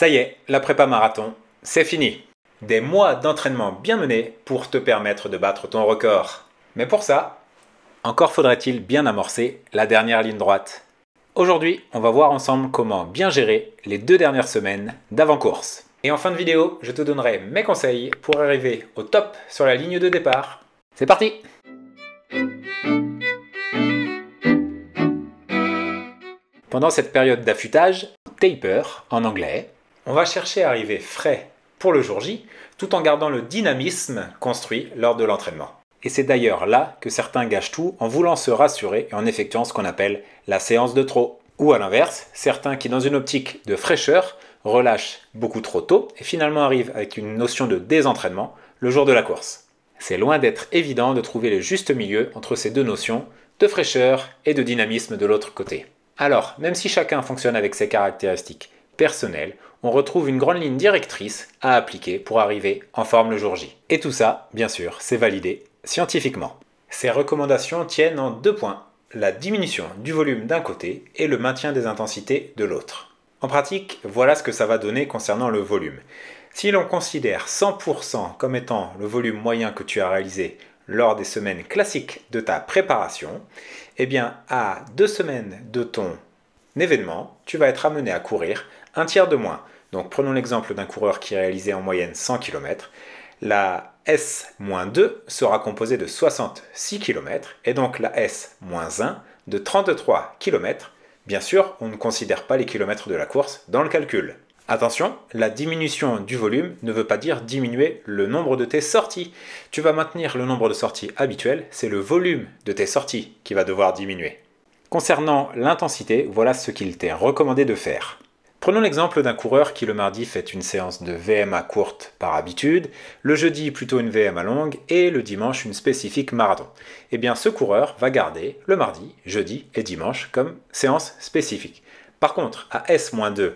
Ça y est, la prépa marathon, c'est fini. Des mois d'entraînement bien menés pour te permettre de battre ton record. Mais pour ça, encore faudrait-il bien amorcer la dernière ligne droite. Aujourd'hui, on va voir ensemble comment bien gérer les deux dernières semaines d'avant-course. Et en fin de vidéo, je te donnerai mes conseils pour arriver au top sur la ligne de départ. C'est parti Pendant cette période d'affûtage, taper en anglais, on va chercher à arriver frais pour le jour J, tout en gardant le dynamisme construit lors de l'entraînement. Et c'est d'ailleurs là que certains gâchent tout en voulant se rassurer et en effectuant ce qu'on appelle la séance de trop. Ou à l'inverse, certains qui, dans une optique de fraîcheur, relâchent beaucoup trop tôt et finalement arrivent avec une notion de désentraînement le jour de la course. C'est loin d'être évident de trouver le juste milieu entre ces deux notions de fraîcheur et de dynamisme de l'autre côté. Alors, même si chacun fonctionne avec ses caractéristiques personnel, on retrouve une grande ligne directrice à appliquer pour arriver en forme le jour J. Et tout ça, bien sûr, c'est validé scientifiquement. Ces recommandations tiennent en deux points, la diminution du volume d'un côté et le maintien des intensités de l'autre. En pratique, voilà ce que ça va donner concernant le volume. Si l'on considère 100% comme étant le volume moyen que tu as réalisé lors des semaines classiques de ta préparation, eh bien à deux semaines de ton événement, tu vas être amené à courir un tiers de moins. Donc prenons l'exemple d'un coureur qui réalisait en moyenne 100 km. La S-2 sera composée de 66 km et donc la S-1 de 33 km. Bien sûr, on ne considère pas les kilomètres de la course dans le calcul. Attention, la diminution du volume ne veut pas dire diminuer le nombre de tes sorties. Tu vas maintenir le nombre de sorties habituel, c'est le volume de tes sorties qui va devoir diminuer. Concernant l'intensité, voilà ce qu'il t'est recommandé de faire. Prenons l'exemple d'un coureur qui le mardi fait une séance de VMA courte par habitude, le jeudi plutôt une VMA longue et le dimanche une spécifique marathon. Eh bien ce coureur va garder le mardi, jeudi et dimanche comme séance spécifique. Par contre, à S-2,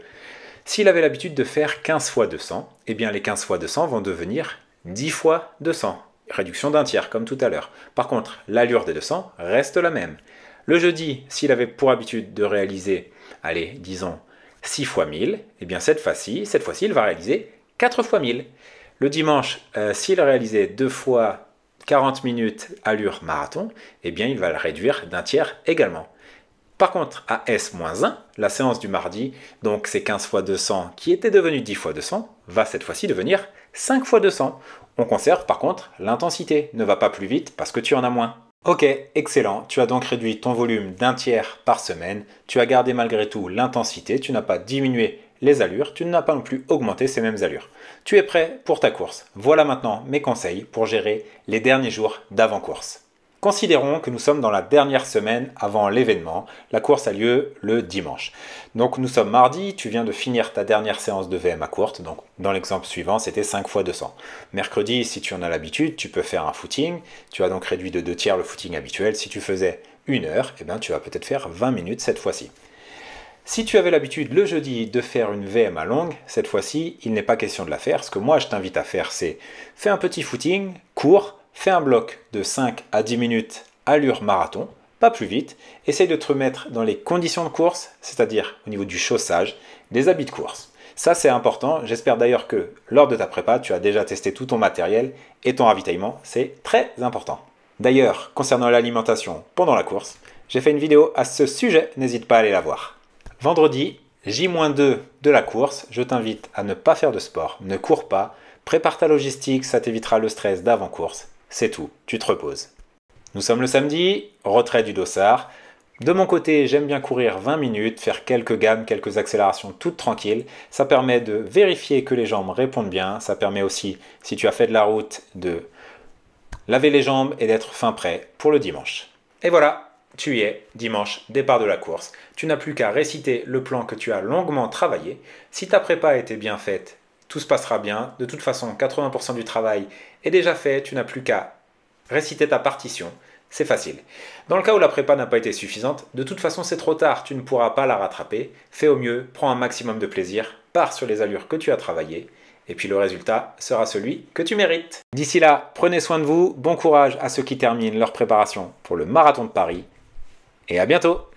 s'il avait l'habitude de faire 15 fois 200, eh bien les 15 fois 200 vont devenir 10 fois 200. Réduction d'un tiers comme tout à l'heure. Par contre, l'allure des 200 reste la même. Le jeudi, s'il avait pour habitude de réaliser, allez, disons, 6 fois 1000, et eh bien cette fois-ci, cette fois-ci, il va réaliser 4 fois 1000. Le dimanche, euh, s'il réalisait 2 fois 40 minutes allure marathon, et eh bien il va le réduire d'un tiers également. Par contre, à S-1, la séance du mardi, donc c'est 15 fois 200 qui était devenu 10 fois 200, va cette fois-ci devenir 5 fois 200. On conserve par contre l'intensité, ne va pas plus vite parce que tu en as moins. Ok, excellent. Tu as donc réduit ton volume d'un tiers par semaine. Tu as gardé malgré tout l'intensité. Tu n'as pas diminué les allures. Tu n'as pas non plus augmenté ces mêmes allures. Tu es prêt pour ta course. Voilà maintenant mes conseils pour gérer les derniers jours d'avant-course. Considérons que nous sommes dans la dernière semaine avant l'événement. La course a lieu le dimanche. Donc nous sommes mardi, tu viens de finir ta dernière séance de VMA courte. Donc dans l'exemple suivant, c'était 5 x 200. Mercredi, si tu en as l'habitude, tu peux faire un footing. Tu as donc réduit de 2 tiers le footing habituel. Si tu faisais une heure, eh bien, tu vas peut-être faire 20 minutes cette fois-ci. Si tu avais l'habitude le jeudi de faire une à longue, cette fois-ci, il n'est pas question de la faire. Ce que moi, je t'invite à faire, c'est fais un petit footing, court, fais un bloc de 5 à 10 minutes allure marathon, pas plus vite, essaye de te remettre dans les conditions de course, c'est-à-dire au niveau du chaussage, des habits de course. Ça c'est important, j'espère d'ailleurs que lors de ta prépa, tu as déjà testé tout ton matériel et ton ravitaillement, c'est très important. D'ailleurs, concernant l'alimentation pendant la course, j'ai fait une vidéo à ce sujet, n'hésite pas à aller la voir. Vendredi, J-2 de la course, je t'invite à ne pas faire de sport, ne cours pas, prépare ta logistique, ça t'évitera le stress d'avant-course, c'est tout, tu te reposes. Nous sommes le samedi, retrait du dossard. De mon côté, j'aime bien courir 20 minutes, faire quelques gammes, quelques accélérations toutes tranquilles. Ça permet de vérifier que les jambes répondent bien. Ça permet aussi, si tu as fait de la route, de laver les jambes et d'être fin prêt pour le dimanche. Et voilà, tu y es, dimanche, départ de la course. Tu n'as plus qu'à réciter le plan que tu as longuement travaillé. Si ta prépa été bien faite, tout se passera bien. De toute façon, 80% du travail est déjà fait, tu n'as plus qu'à réciter ta partition. C'est facile. Dans le cas où la prépa n'a pas été suffisante, de toute façon c'est trop tard, tu ne pourras pas la rattraper. Fais au mieux, prends un maximum de plaisir, pars sur les allures que tu as travaillées, et puis le résultat sera celui que tu mérites. D'ici là, prenez soin de vous, bon courage à ceux qui terminent leur préparation pour le marathon de Paris, et à bientôt